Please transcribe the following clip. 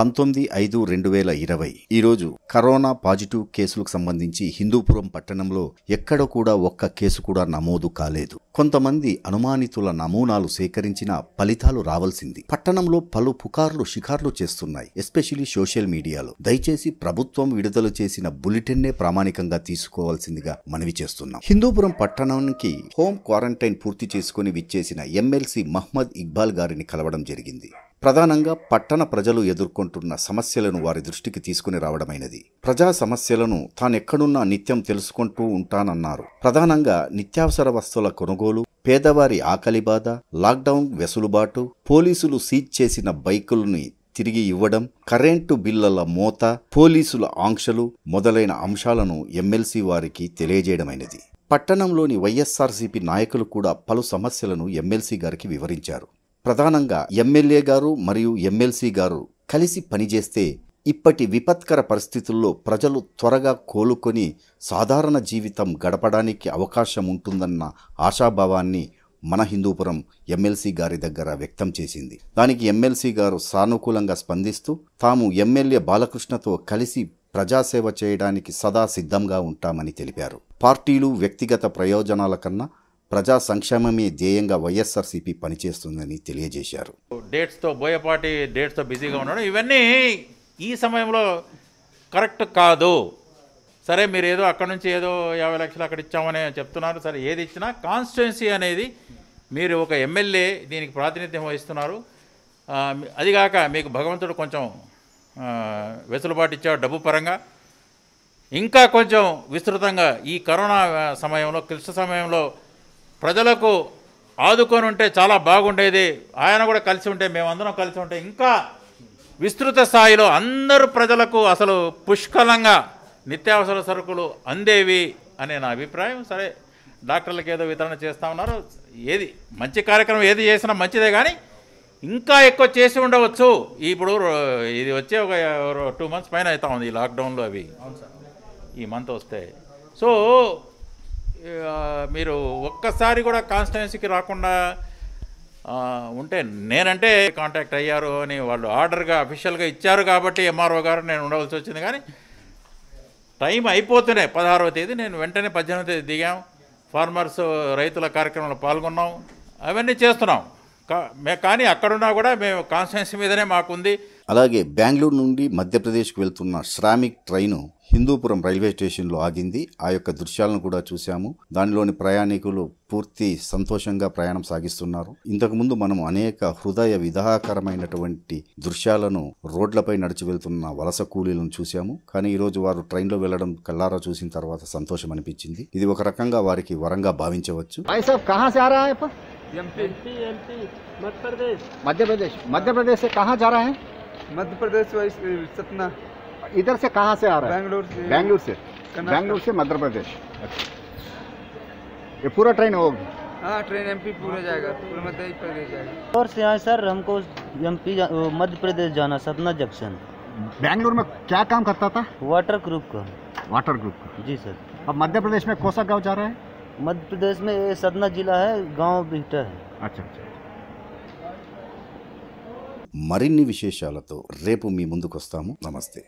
పంతొమ్మిది ఐదు రెండు వేల ఇరవై ఈరోజు కరోనా పాజిటివ్ కేసులకు సంబంధించి హిందూపురం పట్టణంలో ఎక్కడ కూడా ఒక్క కేసు కూడా నమోదు కాలేదు కొంతమంది అనుమానితుల నమూనాలు సేకరించిన ఫలితాలు రావాల్సింది పట్టణంలో పలు పుకార్లు షికార్లు చేస్తున్నాయి ఎస్పెషలీ సోషల్ మీడియాలో దయచేసి ప్రభుత్వం విడుదల చేసిన బులెటిన్నే ప్రామాణికంగా తీసుకోవాల్సిందిగా మనవి చేస్తున్నాం హిందూపురం పట్టణానికి హోమ్ క్వారంటైన్ పూర్తి చేసుకుని విచ్చేసిన ఎమ్మెల్సీ మహ్మద్ ఇక్బాల్ గారిని కలవడం జరిగింది ప్రధానంగా పట్టణ ప్రజలు ఎదుర్కొంటున్న సమస్యలను వారి దృష్టికి తీసుకుని రావడమైనది ప్రజా సమస్యలను తానెక్కడున్నా నిత్యం తెలుసుకుంటూ ఉంటానన్నారు ప్రధానంగా నిత్యావసర వస్తువుల కొనుగోలు పేదవారి ఆకలి బాధ లాక్డౌన్ వెసులుబాటు పోలీసులు సీజ్ చేసిన బైకులని తిరిగి ఇవ్వడం కరెంటు బిల్లల మోత పోలీసుల ఆంక్షలు మొదలైన అంశాలను ఎమ్మెల్సీ వారికి తెలియజేయడమైనది పట్టణంలోని వైఎస్ఆర్సీపీ నాయకులు కూడా పలు సమస్యలను ఎమ్మెల్సీ గారికి వివరించారు ప్రధానంగా ఎమ్మెల్యే గారు మరియు ఎమ్మెల్సీ గారు కలిసి పనిచేస్తే ఇప్పటి విపత్కర పరిస్థితుల్లో ప్రజలు త్వరగా కోలుకొని సాధారణ జీవితం గడపడానికి అవకాశం ఉంటుందన్న ఆశాభావాన్ని మన హిందూపురం ఎమ్మెల్సీ గారి దగ్గర వ్యక్తం చేసింది దానికి ఎమ్మెల్సీ గారు సానుకూలంగా స్పందిస్తూ తాము ఎమ్మెల్యే బాలకృష్ణతో కలిసి ప్రజాసేవ చేయడానికి సదా సిద్ధంగా ఉంటామని తెలిపారు పార్టీలు వ్యక్తిగత ప్రయోజనాల కన్నా ప్రజా సంక్షేమమే ధ్యేయంగా వైఎస్ఆర్సీపీ పనిచేస్తుందని తెలియజేశారు డేట్స్తో బోయపాటి డేట్స్తో బిజీగా ఉండడం ఇవన్నీ ఈ సమయంలో కరెక్ట్ కాదు సరే మీరు ఏదో అక్కడ నుంచి ఏదో యాభై లక్షలు అక్కడ ఇచ్చామని చెప్తున్నారు సరే ఏది ఇచ్చినా కాన్స్టిట్యున్సీ అనేది మీరు ఒక ఎమ్మెల్యే దీనికి ప్రాతినిధ్యం వహిస్తున్నారు అదిగాక మీకు భగవంతుడు కొంచెం వెసులుబాటు ఇచ్చాడు డబ్బు పరంగా ఇంకా కొంచెం విస్తృతంగా ఈ కరోనా సమయంలో క్లిష్ట సమయంలో ప్రజలకు ఆదుకొని ఉంటే చాలా బాగుండేది ఆయన కూడా కలిసి ఉంటే మేమందరం కలిసి ఉంటే ఇంకా విస్తృత స్థాయిలో అందరు ప్రజలకు అసలు పుష్కలంగా నిత్యావసర సరుకులు అందేవి అనే నా అభిప్రాయం సరే డాక్టర్లకు ఏదో వితరణ చేస్తూ ఉన్నారు ఏది మంచి కార్యక్రమం ఏది చేసినా మంచిదే కానీ ఇంకా ఎక్కువ చేసి ఉండవచ్చు ఇప్పుడు ఇది వచ్చే ఒక టూ మంత్స్ పైన అవుతా ఉంది ఈ లాక్డౌన్లో అవి ఈ మంత్ వస్తే సో మీరు ఒక్కసారి కూడా కాన్స్టిట్యున్సీకి రాకుండా ఉంటే నేనంటే కాంటాక్ట్ అయ్యారు అని వాళ్ళు ఆర్డర్గా అఫీషియల్గా ఇచ్చారు కాబట్టి ఎంఆర్ఓ గారు నేను ఉండవలసి వచ్చింది కానీ టైం అయిపోతూనే పదహారవ తేదీ నేను వెంటనే పద్దెనిమిది తేదీ దిగాం ఫార్మర్స్ రైతుల కార్యక్రమంలో పాల్గొన్నాం అవన్నీ చేస్తున్నాం కా కానీ అక్కడున్నా కూడా మేము కాన్స్టిట్యున్సీ మీదనే మాకుంది అలాగే బెంగళూరు నుండి మధ్యప్రదేశ్కు వెళ్తున్న శ్రామిక్ ట్రైను హిందూపురం రైల్వే స్టేషన్లో ఆగింది ఆ యొక్క దృశ్యాలను కూడా చూశాము దానిలోని ప్రయాణికులు పూర్తి సంతోషంగా ప్రయాణం సాగిస్తున్నారు ఇంతకుముందు మనం అనేక హృదయ విధాకరమైనటువంటి దృశ్యాలను రోడ్లపై నడిచి వెళ్తున్న వలస కూలీలను చూశాము కానీ ఈరోజు వారు ట్రైన్లో వెళ్లడం కల్లారా చూసిన తర్వాత సంతోషం అనిపించింది ఇది ఒక రకంగా వారికి వరంగా భావించవచ్చు మధ్యప్రదేశ్ మధ్యప్రదేశ్ మధ్యప్రదేశ్ కహా జారా मध्य प्रदेश सतना इधर से कहाँ से आ रहा है बैंगलोर से बैंगलोर से बैंगलोर से मध्य प्रदेश अच्छा। ये पूरा ट्रेन होगी हाँ ट्रेन एमपी पूरा जाएगा पूरा मध्य प्रदेश जाएगा और से आए सर हमको एमपी मध्य प्रदेश जाना सतना जंक्शन बैंगलोर में क्या काम करता था वाटर ग्रुप का वाटर ग्रुप का जी सर अब मध्य प्रदेश में कौन सा गाँव जा रहा है मध्य प्रदेश में सतना जिला है गांव बिहटा है अच्छा अच्छा, अच्छा। మరిన్ని విశేషాలతో రేపు మీ ముందుకొస్తాము నమస్తే